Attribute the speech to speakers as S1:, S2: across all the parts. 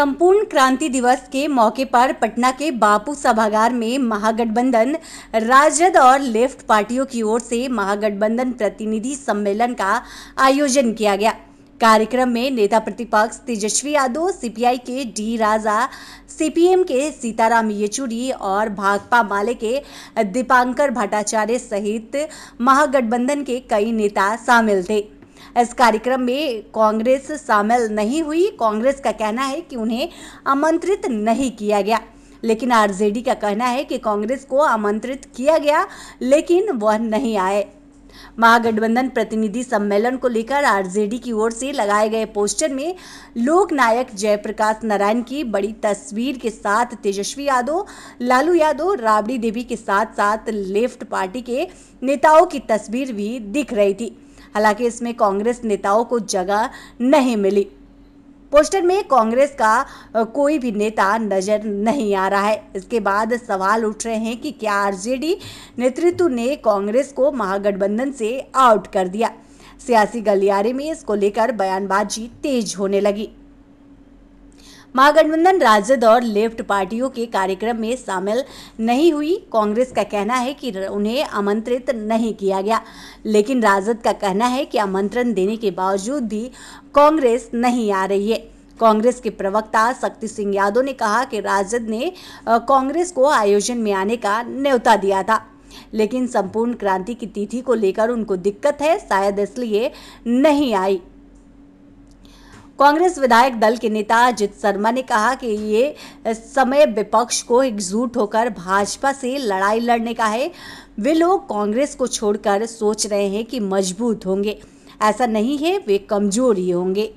S1: संपूर्ण क्रांति दिवस के मौके पर पटना के बापू सभागार में महागठबंधन राजद और लेफ्ट पार्टियों की ओर से महागठबंधन प्रतिनिधि सम्मेलन का आयोजन किया गया कार्यक्रम में नेता प्रतिपक्ष तेजस्वी यादव सीपीआई के डी राजा सीपीएम के सीताराम येचुरी और भाकपा माले के दीपांकर भट्टाचार्य सहित महागठबंधन के कई नेता शामिल थे इस कार्यक्रम में कांग्रेस शामिल नहीं हुई कांग्रेस का कहना है कि उन्हें आमंत्रित नहीं किया गया लेकिन आरजेडी का कहना है कि कांग्रेस को आमंत्रित किया गया लेकिन वह नहीं आए महागठबंधन प्रतिनिधि सम्मेलन को लेकर आरजेडी की ओर से लगाए गए पोस्टर में लोकनायक जयप्रकाश नारायण की बड़ी तस्वीर के साथ तेजस्वी यादव लालू यादव राबड़ी देवी के साथ साथ लेफ्ट पार्टी के नेताओं की तस्वीर भी दिख रही थी हालांकि इसमें कांग्रेस नेताओं को जगह नहीं मिली पोस्टर में कांग्रेस का कोई भी नेता नजर नहीं आ रहा है इसके बाद सवाल उठ रहे हैं कि क्या आरजेडी नेतृत्व ने कांग्रेस को महागठबंधन से आउट कर दिया सियासी गलियारे में इसको लेकर बयानबाजी तेज होने लगी महागठबंधन राजद और लेफ्ट पार्टियों के कार्यक्रम में शामिल नहीं हुई कांग्रेस का कहना है कि उन्हें आमंत्रित नहीं किया गया लेकिन राजद का कहना है कि आमंत्रण देने के बावजूद भी कांग्रेस नहीं आ रही है कांग्रेस के प्रवक्ता शक्ति सिंह यादव ने कहा कि राजद ने कांग्रेस को आयोजन में आने का न्यौता दिया था लेकिन संपूर्ण क्रांति की तिथि को लेकर उनको दिक्कत है शायद इसलिए नहीं आई कांग्रेस विधायक दल के नेता अजित शर्मा ने कहा कि ये समय विपक्ष को एकजुट होकर भाजपा से लड़ाई लड़ने का है वे लोग कांग्रेस को छोड़कर सोच रहे हैं कि मजबूत होंगे ऐसा नहीं है वे कमजोर ही होंगे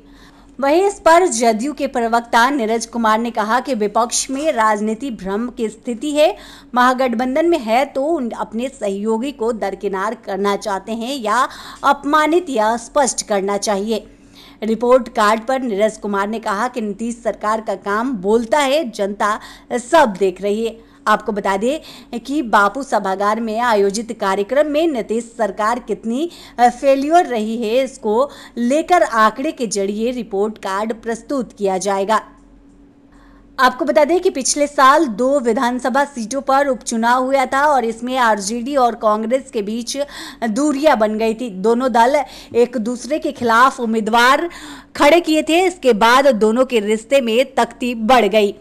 S1: वहीं इस पर जदयू के प्रवक्ता नीरज कुमार ने कहा कि विपक्ष में राजनीति भ्रम की स्थिति है महागठबंधन में है तो अपने सहयोगी को दरकिनार करना चाहते हैं या अपमानित या स्पष्ट करना चाहिए रिपोर्ट कार्ड पर नीरज कुमार ने कहा कि नीतीश सरकार का काम बोलता है जनता सब देख रही है आपको बता दें कि बापू सभागार में आयोजित कार्यक्रम में नीतीश सरकार कितनी फेल्योर रही है इसको लेकर आंकड़े के जरिए रिपोर्ट कार्ड प्रस्तुत किया जाएगा आपको बता दें कि पिछले साल दो विधानसभा सीटों पर उपचुनाव हुआ था और इसमें आरजेडी और कांग्रेस के बीच दूरियां बन गई थी दोनों दल एक दूसरे के खिलाफ उम्मीदवार खड़े किए थे इसके बाद दोनों के रिश्ते में तख्ती बढ़ गई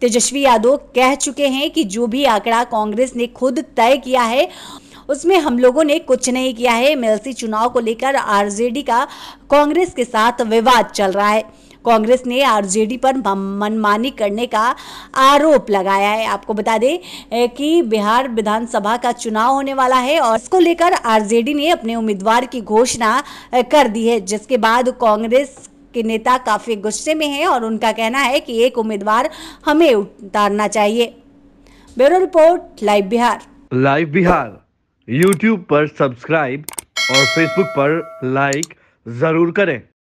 S1: तेजस्वी यादव कह चुके हैं कि जो भी आंकड़ा कांग्रेस ने खुद तय किया है उसमें हम लोगों ने कुछ नहीं किया है एमएलसी चुनाव को लेकर आरजेडी का कांग्रेस के साथ विवाद चल रहा है कांग्रेस ने आरजेडी पर मनमानी करने का आरोप लगाया है आपको बता दें कि बिहार विधानसभा का चुनाव होने वाला है और इसको लेकर आरजेडी ने अपने उम्मीदवार की घोषणा कर दी है जिसके बाद कांग्रेस के नेता काफ़ी गुस्से में हैं और उनका कहना है कि एक उम्मीदवार हमें उतारना चाहिए bureau report live Bihar live Bihar YouTube पर सब्सक्राइब और फेसबुक पर लाइक जरूर करें